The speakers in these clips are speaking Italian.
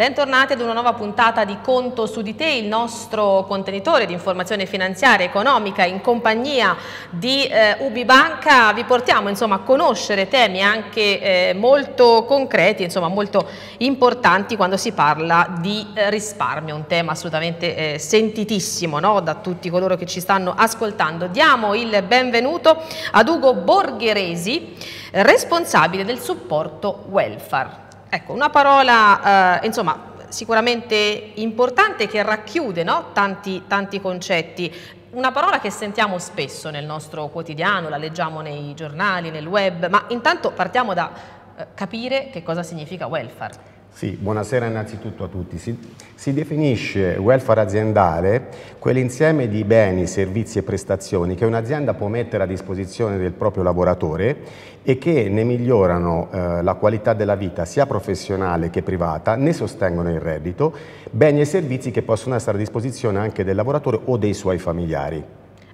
Bentornati ad una nuova puntata di Conto su di te, il nostro contenitore di informazione finanziaria e economica in compagnia di eh, Ubibanca. Vi portiamo insomma, a conoscere temi anche eh, molto concreti, insomma, molto importanti quando si parla di eh, risparmio, un tema assolutamente eh, sentitissimo no? da tutti coloro che ci stanno ascoltando. Diamo il benvenuto ad Ugo Borgheresi, responsabile del supporto welfare. Ecco, una parola eh, insomma, sicuramente importante che racchiude no? tanti, tanti concetti. Una parola che sentiamo spesso nel nostro quotidiano, la leggiamo nei giornali, nel web, ma intanto partiamo da eh, capire che cosa significa welfare. Sì, buonasera innanzitutto a tutti. Si, si definisce welfare aziendale quell'insieme di beni, servizi e prestazioni che un'azienda può mettere a disposizione del proprio lavoratore e che ne migliorano eh, la qualità della vita sia professionale che privata, ne sostengono il reddito, beni e servizi che possono essere a disposizione anche del lavoratore o dei suoi familiari.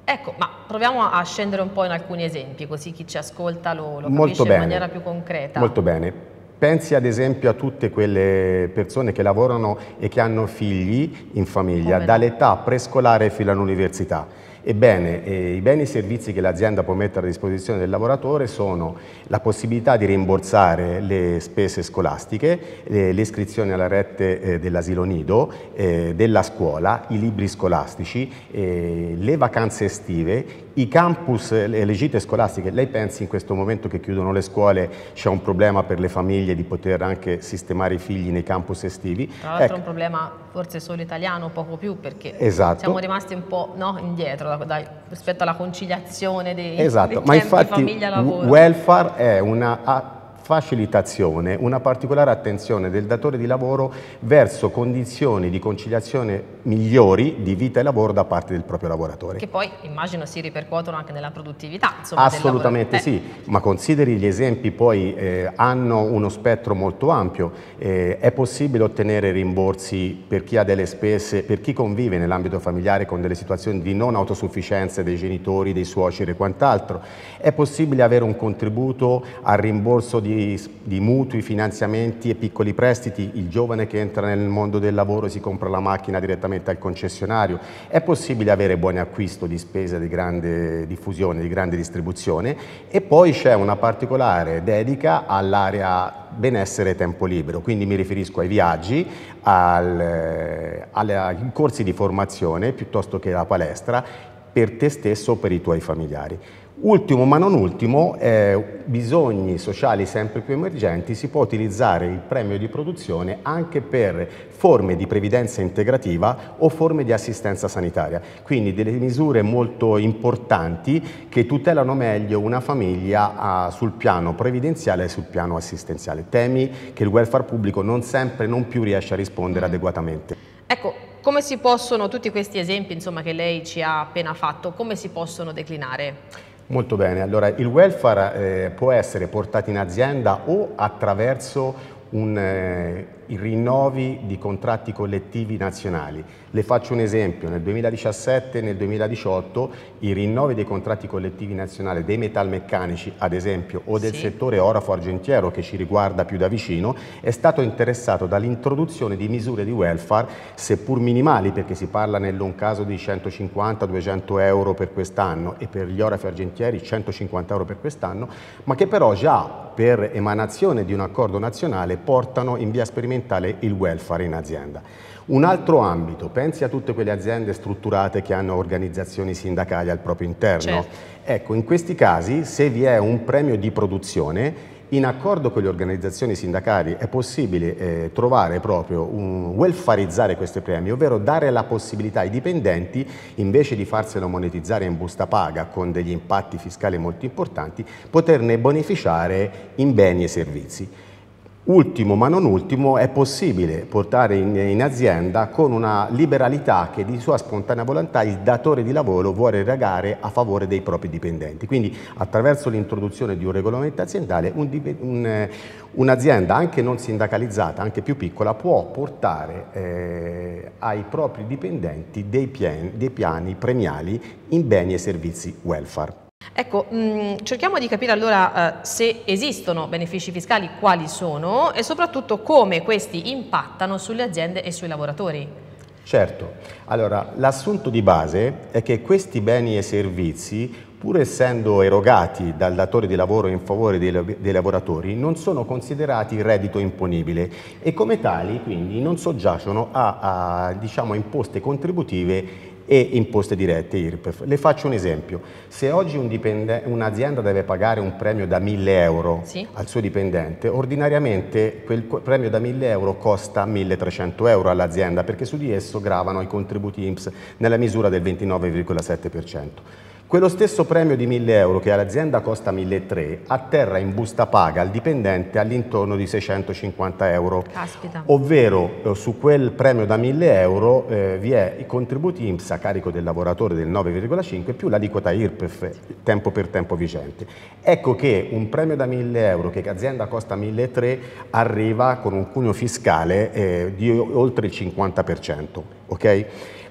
Ecco, ma proviamo a scendere un po' in alcuni esempi, così chi ci ascolta lo, lo capisce bene, in maniera più concreta. Molto bene. Pensi ad esempio a tutte quelle persone che lavorano e che hanno figli in famiglia, dall'età prescolare fino all'università. Ebbene, eh, i beni e i servizi che l'azienda può mettere a disposizione del lavoratore sono la possibilità di rimborsare le spese scolastiche, eh, le alla rete eh, dell'asilo nido, eh, della scuola, i libri scolastici, eh, le vacanze estive, i campus, eh, le, le gite scolastiche. Lei pensi in questo momento che chiudono le scuole c'è un problema per le famiglie di poter anche sistemare i figli nei campus estivi? Tra l'altro ecco. un problema forse solo italiano, poco più, perché esatto. siamo rimasti un po' no, indietro da, da, rispetto alla conciliazione dei, esatto. dei ma famiglia-lavoro. Welfare è una facilitazione una particolare attenzione del datore di lavoro verso condizioni di conciliazione migliori di vita e lavoro da parte del proprio lavoratore. Che poi immagino si ripercuotono anche nella produttività. Insomma, Assolutamente sì, ma consideri gli esempi poi eh, hanno uno spettro molto ampio, eh, è possibile ottenere rimborsi per chi ha delle spese, per chi convive nell'ambito familiare con delle situazioni di non autosufficienza dei genitori, dei suoceri e quant'altro, è possibile avere un contributo al rimborso di di, mutui, finanziamenti e piccoli prestiti, il giovane che entra nel mondo del lavoro si compra la macchina direttamente al concessionario, è possibile avere buoni acquisti di spese di grande diffusione, di grande distribuzione e poi c'è una particolare dedica all'area benessere e tempo libero, quindi mi riferisco ai viaggi, al, ai corsi di formazione piuttosto che alla palestra per te stesso o per i tuoi familiari. Ultimo ma non ultimo, eh, bisogni sociali sempre più emergenti, si può utilizzare il premio di produzione anche per forme di previdenza integrativa o forme di assistenza sanitaria, quindi delle misure molto importanti che tutelano meglio una famiglia a, ah, sul piano previdenziale e sul piano assistenziale, temi che il welfare pubblico non sempre, non più riesce a rispondere mm. adeguatamente. Ecco, come si possono, tutti questi esempi insomma, che lei ci ha appena fatto, come si possono declinare? Molto bene, allora il welfare eh, può essere portato in azienda o attraverso un, eh, i rinnovi di contratti collettivi nazionali. Le faccio un esempio, nel 2017 e nel 2018 i rinnovi dei contratti collettivi nazionali dei metalmeccanici, ad esempio, o del sì. settore orafo-argentiero che ci riguarda più da vicino, è stato interessato dall'introduzione di misure di welfare, seppur minimali, perché si parla nell'un caso di 150-200 euro per quest'anno e per gli orafi-argentieri 150 euro per quest'anno, ma che però già per emanazione di un accordo nazionale portano in via sperimentale il welfare in azienda. Un altro ambito, pensi a tutte quelle aziende strutturate che hanno organizzazioni sindacali al proprio interno. Certo. Ecco, in questi casi se vi è un premio di produzione in accordo con le organizzazioni sindacali è possibile eh, trovare proprio un welfarizzare questi premi, ovvero dare la possibilità ai dipendenti, invece di farselo monetizzare in busta paga con degli impatti fiscali molto importanti, poterne beneficiare in beni e servizi. Ultimo ma non ultimo, è possibile portare in, in, azienda con una liberalità che di sua spontanea volontà il datore di lavoro vuole regare a favore dei propri dipendenti. Quindi attraverso l'introduzione di un regolamento aziendale eh, un'azienda un, un anche non sindacalizzata, anche più piccola, può portare eh, ai propri dipendenti dei, pien, dei piani premiali in beni e servizi welfare. Ecco, mh, mm, cerchiamo di capire allora eh, se esistono benefici fiscali, quali sono e soprattutto come questi impattano sulle aziende e sui lavoratori. Certo, allora l'assunto di base è che questi beni e servizi, pur essendo erogati dal datore di lavoro in favore dei, dei lavoratori, non sono considerati reddito imponibile e come tali quindi non soggiacciono a, a diciamo, imposte contributive e imposte dirette IRPEF. Le faccio un esempio, se oggi un'azienda deve pagare un premio da 1000 euro sì. al suo dipendente, ordinariamente quel premio da 1000 euro costa 1300 euro all'azienda perché su di esso gravano i contributi IMSS nella misura del 29,7%. Quello stesso premio di 1000 euro che all'azienda costa 1003, atterra in busta paga al dipendente all'intorno di 650 euro. Caspita. Ovvero eh, su quel premio da 1000 euro eh, vi è i contributi IMSS a carico del lavoratore del 9,5 più l'aliquota IRPEF tempo per tempo vigente. Ecco che un premio da 1000 euro che l'azienda costa 1003 arriva con un cuneo fiscale eh, di oltre il 50%. Okay?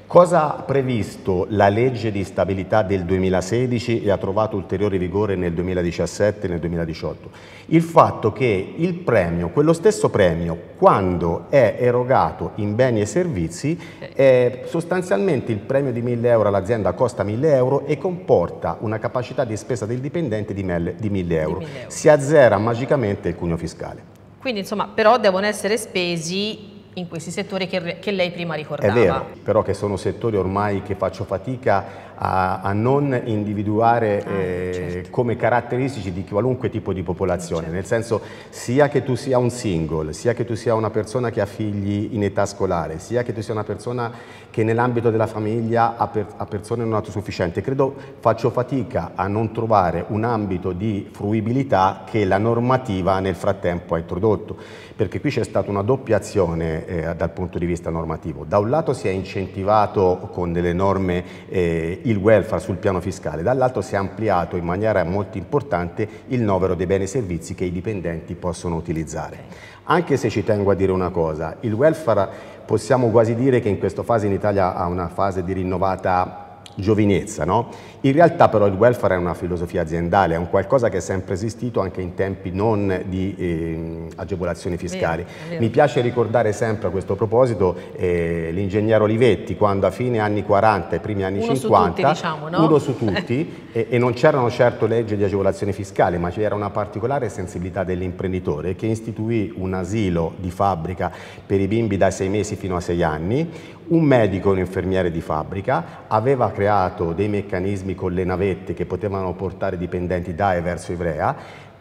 Cosa ha previsto la legge di stabilità del 2016 e ha trovato ulteriore vigore nel 2017 e nel 2018? Il fatto che il premio, quello stesso premio, quando è erogato in beni e servizi, eh, sostanzialmente il premio di 1000 euro all'azienda costa 1000 euro e comporta una capacità di spesa del dipendente di 1000 euro. euro. Si azzera magicamente il cuneo fiscale. Quindi insomma però devono essere spesi in questi settori che, che, lei prima ricordava. È vero, però che sono settori ormai che faccio fatica a, a non individuare ah, eh, certo. come caratteristici di qualunque tipo di popolazione, certo. nel senso sia che tu sia un single, sia che tu sia una persona che ha figli in età scolare, sia che tu sia una persona che nell'ambito della famiglia ha, per, ha persone non autosufficienti, credo faccio fatica a non trovare un ambito di fruibilità che la normativa nel frattempo ha introdotto, perché qui c'è stata una doppia azione eh, dal punto di vista normativo. Da un lato si è incentivato con delle norme eh, il welfare sul piano fiscale, dall'altro si è ampliato in maniera molto importante il novero dei beni e servizi che i dipendenti possono utilizzare. Anche se ci tengo a dire una cosa, il welfare possiamo quasi dire che in questa fase in Italia ha una fase di rinnovata giovinezza. No? In realtà però il welfare è una filosofia aziendale, è un qualcosa che è sempre esistito anche in tempi non di eh, agevolazioni fiscali. Vero, vero. Mi piace ricordare sempre a questo proposito eh, l'ingegnere Olivetti quando a fine anni 40 e primi anni uno 50, su tutti, diciamo, no? uno su tutti, e, e non c'erano certo leggi di agevolazione fiscale, ma c'era una particolare sensibilità dell'imprenditore che istituì un asilo di fabbrica per i bimbi dai sei mesi fino a sei anni, un medico, un infermiere di fabbrica, aveva creato dei meccanismi con le navette che potevano portare i dipendenti da e verso Ivrea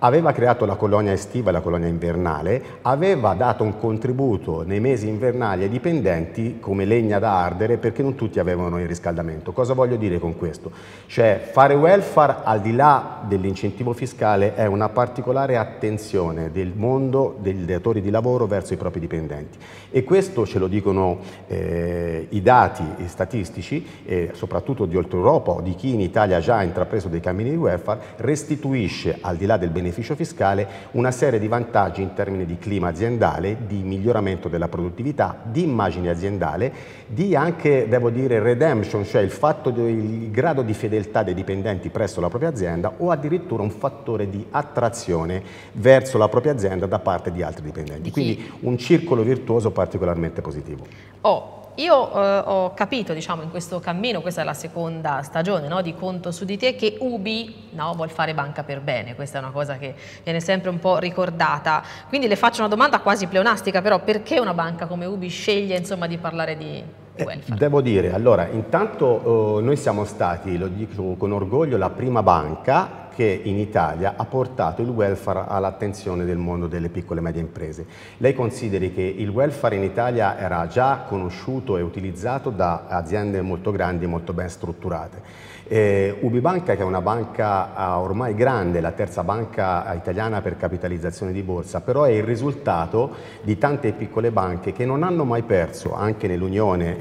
aveva creato la colonia estiva e la colonia invernale, aveva dato un contributo nei mesi invernali ai dipendenti come legna da ardere perché non tutti avevano il riscaldamento. Cosa voglio dire con questo? Cioè fare welfare al di là dell'incentivo fiscale è una particolare attenzione del mondo dei datori di lavoro verso i propri dipendenti e questo ce lo dicono eh, i dati statistici, eh, soprattutto di oltre Europa o di chi in Italia ha già intrapreso dei cammini di welfare, restituisce al di là del beneficio beneficio fiscale una serie di vantaggi in termini di clima aziendale, di miglioramento della produttività, di immagine aziendale, di anche, devo dire, redemption, cioè il, fatto del grado di fedeltà dei dipendenti presso la propria azienda o addirittura un fattore di attrazione verso la propria azienda da parte di altri dipendenti. Quindi un circolo virtuoso particolarmente positivo. Oh io eh, ho capito diciamo, in questo cammino, questa è la seconda stagione no, di Conto su di te, che Ubi no, vuol fare banca per bene, questa è una cosa che viene sempre un po' ricordata. Quindi le faccio una domanda quasi pleonastica, però perché una banca come Ubi sceglie insomma, di parlare di, eh, Welfare. Devo dire, allora, intanto eh, noi siamo stati, lo dico con orgoglio, la prima banca che in Italia ha portato il welfare all'attenzione del mondo delle piccole e medie imprese. Lei consideri che il welfare in Italia era già conosciuto e utilizzato da aziende molto grandi e molto ben strutturate. Eh, Ubibanca, che è una banca ormai grande, la terza banca italiana per capitalizzazione di borsa, però è il risultato di tante piccole banche che non hanno mai perso, anche nell'Unione,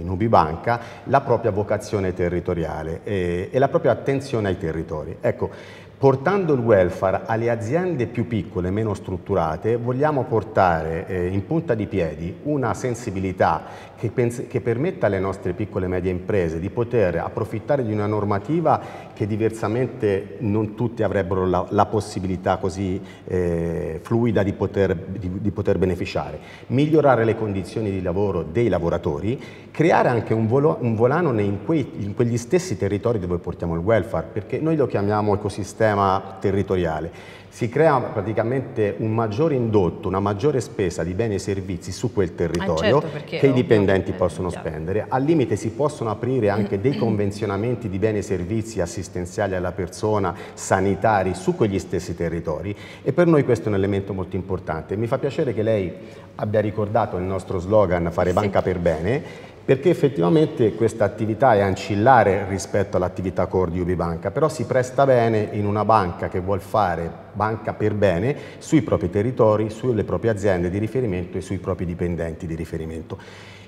in Ubibanca, la propria vocazione territoriale e, eh, e la propria attenzione ai territori. Ecco, Portando il welfare alle aziende più piccole, meno strutturate, vogliamo portare eh, in punta di piedi una sensibilità che, che, permetta alle nostre piccole e medie imprese di poter approfittare di una normativa che diversamente non tutti avrebbero la, la possibilità così eh, fluida di poter, di, di poter, beneficiare. Migliorare le condizioni di lavoro dei lavoratori, creare anche un, volo, un volano in, quei, in quegli stessi territori dove portiamo il welfare, perché noi lo chiamiamo ecosistema sistema territoriale. Si crea praticamente un maggiore indotto, una maggiore spesa di beni e servizi su quel territorio ah, certo, che i dipendenti eh, possono spendere. Al limite si possono aprire anche dei convenzionamenti di beni e servizi assistenziali alla persona, sanitari, su quegli stessi territori e per noi questo è un elemento molto importante. Mi fa piacere che lei abbia ricordato il nostro slogan Fare banca sì. per bene perché effettivamente questa attività è ancillare rispetto all'attività core di Ubibanca, però si presta bene in una banca che vuole fare banca per bene sui propri territori, sulle proprie aziende di riferimento e sui propri dipendenti di riferimento.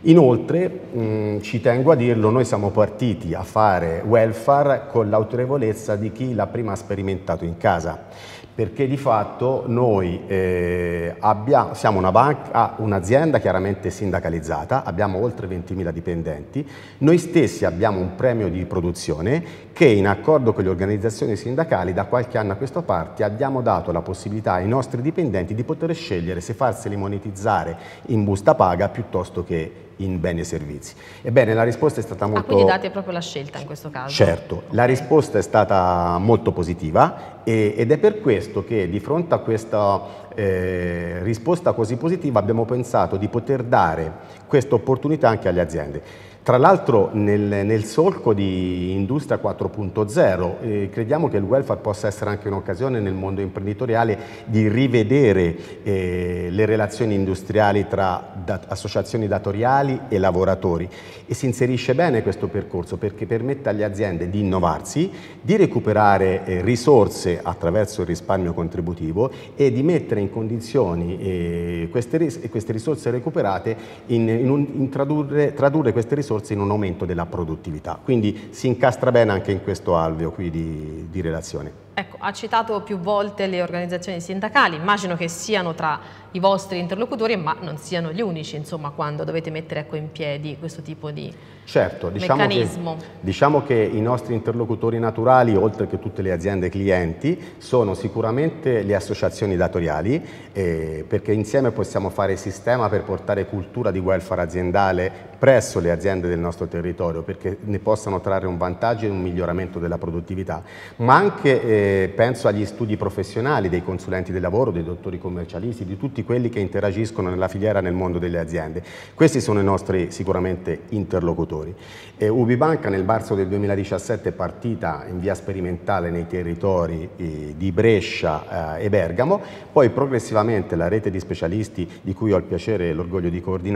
Inoltre, mh, ci tengo a dirlo, noi siamo partiti a fare welfare con l'autorevolezza di chi l'ha prima sperimentato in casa perché di fatto noi eh, abbiamo, siamo ah, un'azienda ah, un chiaramente sindacalizzata, abbiamo oltre 20.000 dipendenti, noi stessi abbiamo un premio di produzione che in accordo con le organizzazioni sindacali da qualche anno a questa parte abbiamo dato la possibilità ai nostri dipendenti di poter scegliere se farseli monetizzare in busta paga piuttosto che in beni e servizi? Ebbene, la risposta è stata ah, molto... Ah, quindi date proprio la scelta in questo caso? Certo, la risposta è stata molto positiva e, ed è per questo che di fronte a questa eh, risposta così positiva abbiamo pensato di poter dare questa opportunità anche alle aziende. Tra l'altro nel, nel, solco di Industria 4.0 eh, crediamo che il welfare possa essere anche un'occasione nel mondo imprenditoriale di rivedere eh, le relazioni industriali tra da, associazioni datoriali e lavoratori e si inserisce bene questo percorso perché permette alle aziende di innovarsi, di recuperare eh, risorse attraverso il risparmio contributivo e di mettere in condizioni eh, queste, queste, risorse recuperate in, in, un, in tradurre, tradurre queste risorse risorse in un aumento della produttività. Quindi si incastra bene anche in questo alveo qui di, di relazione. Ecco, ha citato più volte le organizzazioni sindacali, immagino che siano tra i vostri interlocutori, ma non siano gli unici, insomma, quando dovete mettere ecco, in piedi questo tipo di certo, diciamo meccanismo. Che, diciamo che i nostri interlocutori naturali, oltre che tutte le aziende clienti, sono sicuramente le associazioni datoriali, eh, perché insieme possiamo fare sistema per portare cultura di welfare aziendale presso le aziende del nostro territorio, perché ne possano trarre un vantaggio e un miglioramento della produttività, ma anche... Eh, penso agli studi professionali dei consulenti del lavoro, dei dottori commercialisti, di tutti quelli che interagiscono nella filiera nel mondo delle aziende. Questi sono i nostri sicuramente interlocutori. E eh, Ubibanca nel marzo del 2017 è partita in via sperimentale nei territori eh, di Brescia eh, e Bergamo, poi progressivamente la rete di specialisti di cui ho il piacere e l'orgoglio di coordinare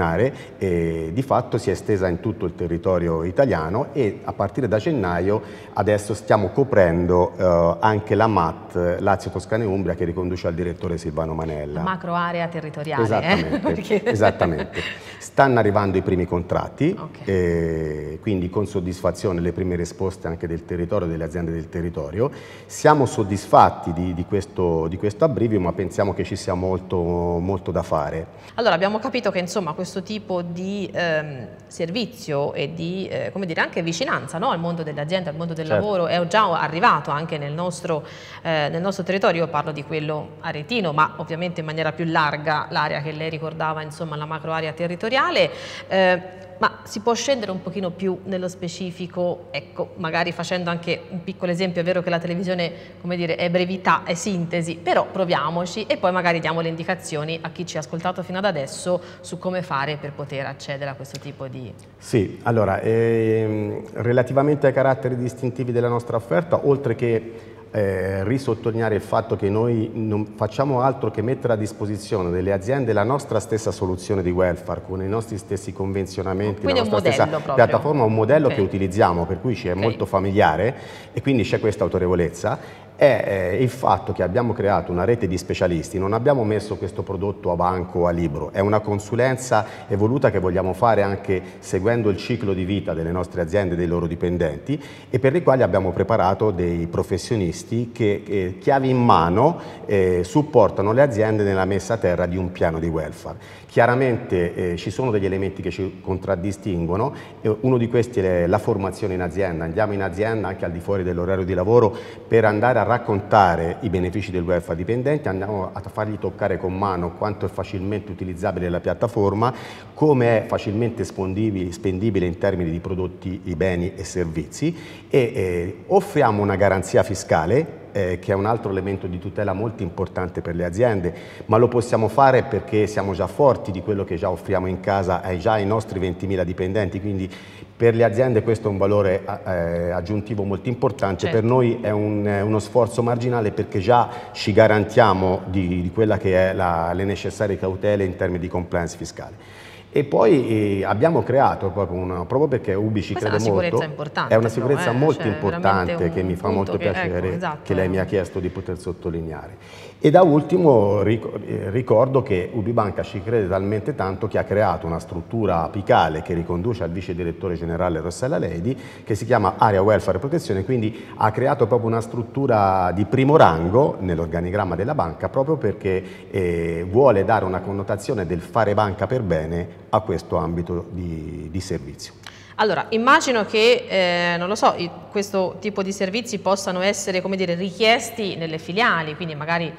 di fatto si è estesa in tutto il territorio italiano e a partire da gennaio adesso stiamo coprendo anche anche la MAT Lazio Toscana e Umbria che riconduce al direttore Silvano Manella. Macro area territoriale. Eh? Esattamente, eh? esattamente. Stanno arrivando i primi contratti, okay. quindi con soddisfazione le prime risposte anche del territorio, delle aziende del territorio. Siamo soddisfatti di, di, questo, di questo, abbrivio ma pensiamo che ci sia molto, molto, da fare. Allora abbiamo capito che insomma questo tipo di ehm, servizio e di eh, come dire, anche vicinanza no? al mondo dell'azienda, al mondo del certo. lavoro è già arrivato anche nel nostro nostro, eh, nel nostro territorio, io parlo di quello aretino, ma ovviamente in maniera più larga l'area che lei ricordava, insomma la macroarea territoriale, eh, ma si può scendere un pochino più nello specifico, ecco, magari facendo anche un piccolo esempio, è vero che la televisione, come dire, è brevità, è sintesi, però proviamoci e poi magari diamo le indicazioni a chi ci ha ascoltato fino ad adesso su come fare per poter accedere a questo tipo di... Sì, allora, ehm, relativamente ai caratteri distintivi della nostra offerta, oltre che eh, risottolineare il fatto che noi non facciamo altro che mettere a disposizione delle aziende la nostra stessa soluzione di welfare con i nostri stessi convenzionamenti, quindi la nostra stessa proprio. piattaforma, un modello okay. che utilizziamo per cui ci è okay. molto familiare e quindi c'è questa autorevolezza è il fatto che abbiamo creato una rete di specialisti, non abbiamo messo questo prodotto a banco o a libro, è una consulenza evoluta che vogliamo fare anche seguendo il ciclo di vita delle nostre aziende e dei loro dipendenti e per i quali abbiamo preparato dei professionisti che eh, chiavi in mano eh, supportano le aziende nella messa a terra di un piano di welfare. Chiaramente eh, ci sono degli elementi che ci contraddistinguono, uno di questi è la formazione in azienda, andiamo in azienda anche al di fuori dell'orario di lavoro per andare a raccontare i benefici del welfare dipendente, andiamo a fargli toccare con mano quanto è facilmente utilizzabile la piattaforma, come è facilmente spendibile in termini di prodotti, beni e servizi e eh, offriamo una garanzia fiscale eh, che è un altro elemento di tutela molto importante per le aziende, ma lo possiamo fare perché siamo già forti di quello che già offriamo in casa ai già ai nostri 20.000 dipendenti, quindi per le aziende questo è un valore eh, eh aggiuntivo molto importante, certo. per noi è un, uno sforzo marginale perché già ci garantiamo di, di quella che è la, le necessarie cautele in termini di compliance fiscale. E poi eh, abbiamo creato proprio una, proprio perché Ubi ci crede molto. È una sicurezza importante. È una sicurezza eh, molto cioè, importante che mi fa molto che, piacere ecco, esatto, che lei mi ha chiesto di poter sottolineare. E da ultimo ricordo che Ubibanca ci crede talmente tanto che ha creato una struttura apicale che riconduce al vice direttore generale Rossella Ledi che si chiama Area Welfare e Protezione, quindi ha creato proprio una struttura di primo rango nell'organigramma della banca proprio perché eh, vuole dare una connotazione del fare banca per bene a questo ambito di, di servizio. Allora, immagino che, eh, non lo so, questo tipo di servizi possano essere, come dire, richiesti nelle filiali, quindi magari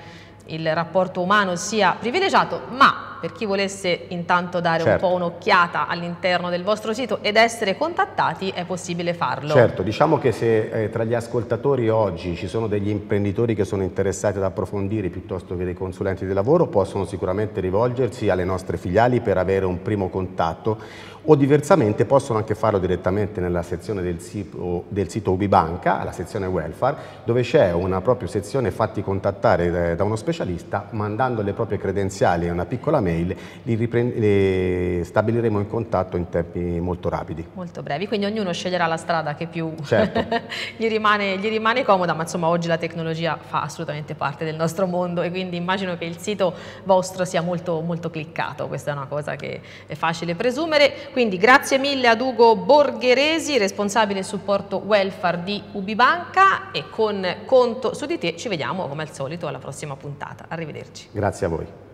il rapporto umano sia privilegiato, ma per chi volesse intanto dare certo. un po' un'occhiata all'interno del vostro sito ed essere contattati è possibile farlo. Certo, diciamo che se eh, tra gli ascoltatori oggi ci sono degli imprenditori che sono interessati ad approfondire piuttosto che dei consulenti di lavoro possono sicuramente rivolgersi alle nostre filiali per avere un primo contatto o diversamente possono anche farlo direttamente nella sezione del sito, del sito Ubibanca, alla sezione welfare, dove c'è una propria sezione fatti contattare eh, da uno specialista mandando le proprie credenziali e una piccola mail, li stabiliremo in contatto in tempi molto rapidi. Molto brevi, quindi ognuno sceglierà la strada che più certo. gli, rimane, gli rimane comoda, ma insomma oggi la tecnologia fa assolutamente parte del nostro mondo e quindi immagino che il sito vostro sia molto, molto cliccato, questa è una cosa che è facile presumere. Quindi grazie mille ad Ugo Borgheresi, responsabile supporto welfare di Ubibanca e con Conto su di te ci vediamo come al solito alla prossima puntata. Arrivederci. Grazie a voi.